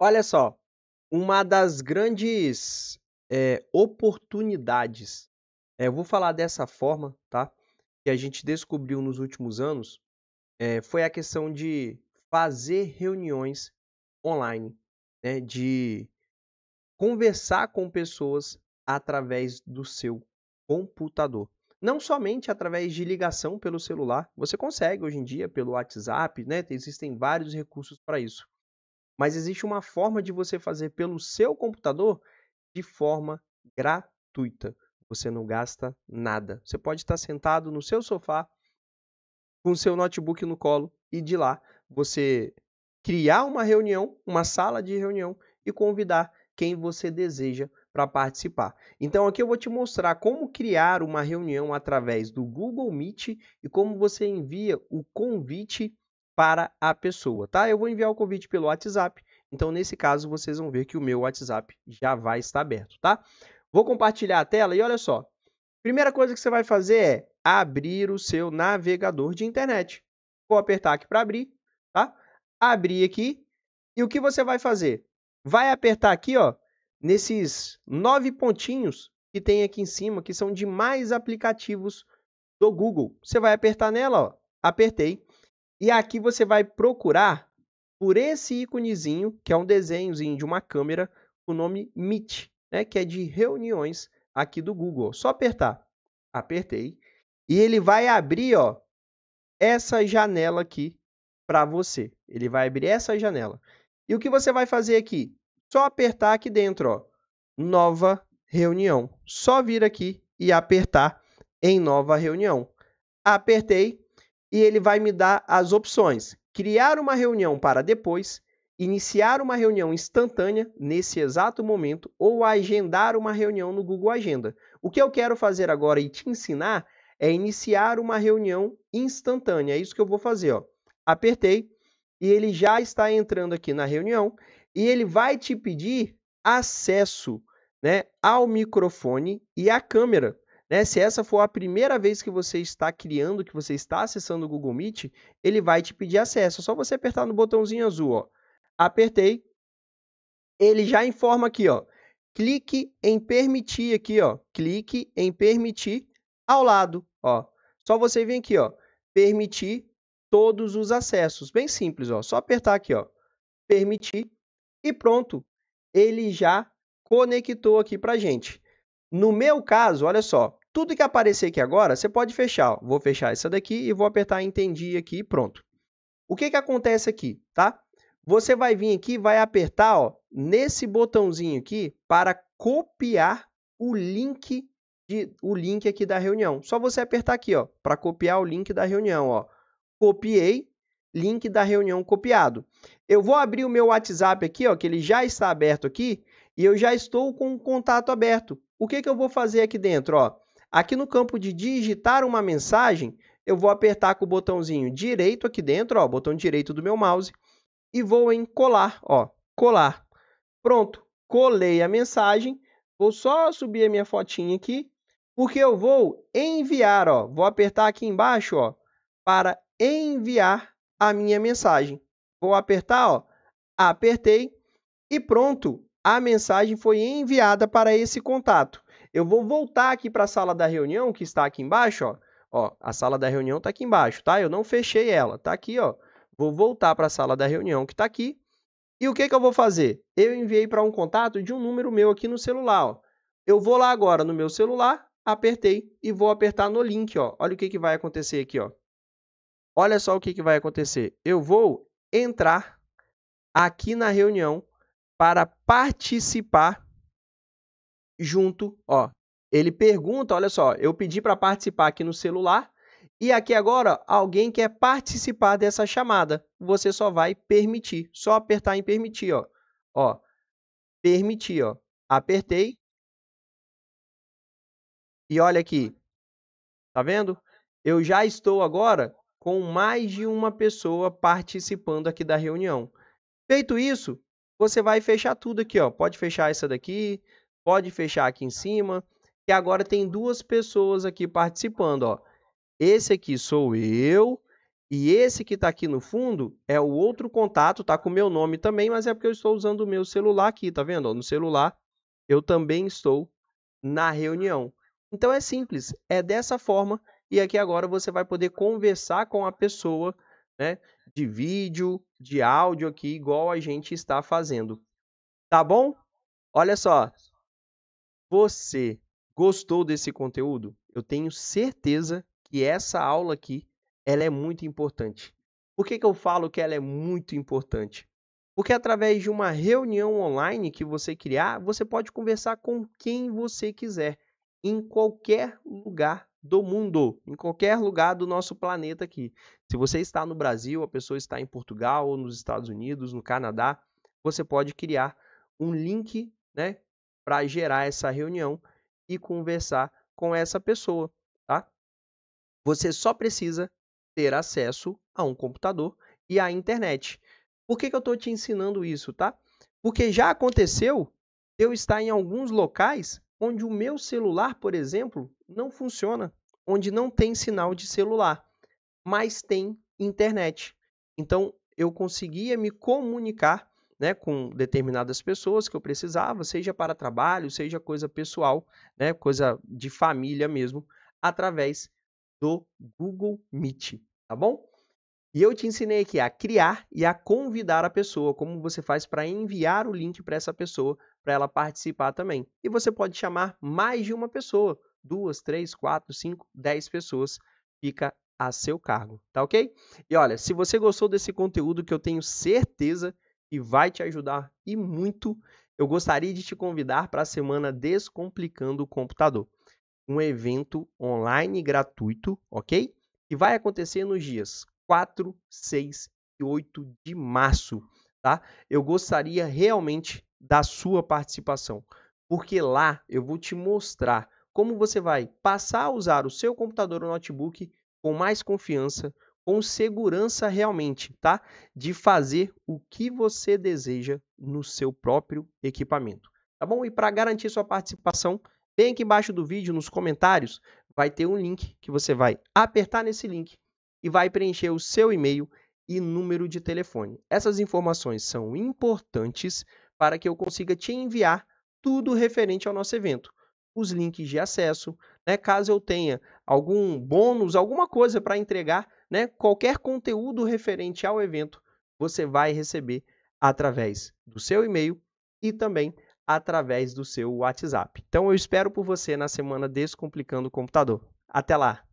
Olha só, uma das grandes é, oportunidades, é, eu vou falar dessa forma, tá? Que a gente descobriu nos últimos anos, é, foi a questão de fazer reuniões online, né? De conversar com pessoas através do seu computador. Não somente através de ligação pelo celular, você consegue hoje em dia pelo WhatsApp, né? Existem vários recursos para isso mas existe uma forma de você fazer pelo seu computador de forma gratuita. Você não gasta nada. Você pode estar sentado no seu sofá com seu notebook no colo e de lá você criar uma reunião, uma sala de reunião e convidar quem você deseja para participar. Então aqui eu vou te mostrar como criar uma reunião através do Google Meet e como você envia o convite para a pessoa, tá? Eu vou enviar o convite pelo WhatsApp. Então, nesse caso, vocês vão ver que o meu WhatsApp já vai estar aberto, tá? Vou compartilhar a tela e olha só. Primeira coisa que você vai fazer é abrir o seu navegador de internet. Vou apertar aqui para abrir, tá? Abrir aqui. E o que você vai fazer? Vai apertar aqui, ó, nesses nove pontinhos que tem aqui em cima, que são de mais aplicativos do Google. Você vai apertar nela, ó. Apertei. E aqui você vai procurar por esse íconezinho, que é um desenhozinho de uma câmera, o nome Meet, né, que é de reuniões aqui do Google. Só apertar. Apertei. E ele vai abrir ó, essa janela aqui para você. Ele vai abrir essa janela. E o que você vai fazer aqui? Só apertar aqui dentro, ó, nova reunião. Só vir aqui e apertar em nova reunião. Apertei, e ele vai me dar as opções: criar uma reunião para depois, iniciar uma reunião instantânea nesse exato momento ou agendar uma reunião no Google Agenda. O que eu quero fazer agora e te ensinar é iniciar uma reunião instantânea. É isso que eu vou fazer, ó. Apertei e ele já está entrando aqui na reunião e ele vai te pedir acesso, né, ao microfone e à câmera. Né? Se essa for a primeira vez que você está criando, que você está acessando o Google Meet, ele vai te pedir acesso. É só você apertar no botãozinho azul. Ó. Apertei. Ele já informa aqui, ó. Clique em permitir aqui, ó. Clique em permitir ao lado, ó. Só você vir aqui, ó. Permitir todos os acessos. Bem simples, ó. Só apertar aqui, ó. Permitir e pronto. Ele já conectou aqui para gente. No meu caso, olha só, tudo que aparecer aqui agora, você pode fechar. Vou fechar essa daqui e vou apertar entendi aqui e pronto. O que, que acontece aqui, tá? Você vai vir aqui e vai apertar ó, nesse botãozinho aqui para copiar o link, de, o link aqui da reunião. Só você apertar aqui ó, para copiar o link da reunião. Ó. Copiei, link da reunião copiado. Eu vou abrir o meu WhatsApp aqui, ó, que ele já está aberto aqui, e eu já estou com o contato aberto. O que, que eu vou fazer aqui dentro? Ó? Aqui no campo de digitar uma mensagem, eu vou apertar com o botãozinho direito aqui dentro, ó, botão direito do meu mouse, e vou em colar, ó, colar. Pronto, colei a mensagem. Vou só subir a minha fotinha aqui, porque eu vou enviar, ó. Vou apertar aqui embaixo, ó, para enviar a minha mensagem. Vou apertar, ó, apertei e pronto, a mensagem foi enviada para esse contato. Eu vou voltar aqui para a sala da reunião, que está aqui embaixo, ó. Ó, a sala da reunião está aqui embaixo, tá? Eu não fechei ela, tá aqui, ó. Vou voltar para a sala da reunião que está aqui. E o que, que eu vou fazer? Eu enviei para um contato de um número meu aqui no celular, ó. Eu vou lá agora no meu celular, apertei e vou apertar no link, ó. Olha o que, que vai acontecer aqui, ó. Olha só o que, que vai acontecer. Eu vou entrar aqui na reunião para participar junto, ó. Ele pergunta, olha só, eu pedi para participar aqui no celular e aqui agora alguém quer participar dessa chamada. Você só vai permitir, só apertar em permitir, ó. Ó, permitir, ó. Apertei. E olha aqui. Tá vendo? Eu já estou agora com mais de uma pessoa participando aqui da reunião. Feito isso, você vai fechar tudo aqui, ó. Pode fechar essa daqui, Pode fechar aqui em cima. E agora tem duas pessoas aqui participando, ó. Esse aqui sou eu. E esse que está aqui no fundo é o outro contato, tá com o meu nome também, mas é porque eu estou usando o meu celular aqui, tá vendo? Ó, no celular eu também estou na reunião. Então é simples, é dessa forma e aqui agora você vai poder conversar com a pessoa, né, de vídeo, de áudio aqui, igual a gente está fazendo. Tá bom? Olha só, você gostou desse conteúdo? Eu tenho certeza que essa aula aqui ela é muito importante. Por que, que eu falo que ela é muito importante? Porque através de uma reunião online que você criar, você pode conversar com quem você quiser, em qualquer lugar do mundo, em qualquer lugar do nosso planeta aqui. Se você está no Brasil, a pessoa está em Portugal, ou nos Estados Unidos, no Canadá, você pode criar um link né, para gerar essa reunião e conversar com essa pessoa, tá? Você só precisa ter acesso a um computador e à internet. Por que, que eu estou te ensinando isso, tá? Porque já aconteceu eu estar em alguns locais onde o meu celular, por exemplo, não funciona, onde não tem sinal de celular, mas tem internet. Então eu conseguia me comunicar né, com determinadas pessoas que eu precisava, seja para trabalho, seja coisa pessoal, né, coisa de família mesmo, através do Google Meet, tá bom? E eu te ensinei aqui a criar e a convidar a pessoa, como você faz para enviar o link para essa pessoa, para ela participar também. E você pode chamar mais de uma pessoa, duas, três, quatro, cinco, dez pessoas, fica a seu cargo, tá ok? E olha, se você gostou desse conteúdo, que eu tenho certeza que vai te ajudar e muito. Eu gostaria de te convidar para a semana Descomplicando o Computador, um evento online gratuito, ok? Que vai acontecer nos dias 4, 6 e 8 de março, tá? Eu gostaria realmente da sua participação, porque lá eu vou te mostrar como você vai passar a usar o seu computador ou notebook com mais confiança, com segurança realmente, tá? De fazer o que você deseja no seu próprio equipamento, tá bom? E para garantir sua participação, bem aqui embaixo do vídeo, nos comentários, vai ter um link que você vai apertar nesse link e vai preencher o seu e-mail e número de telefone. Essas informações são importantes para que eu consiga te enviar tudo referente ao nosso evento os links de acesso, né? Caso eu tenha algum bônus, alguma coisa para entregar, né? Qualquer conteúdo referente ao evento, você vai receber através do seu e-mail e também através do seu WhatsApp. Então eu espero por você na semana Descomplicando o Computador. Até lá!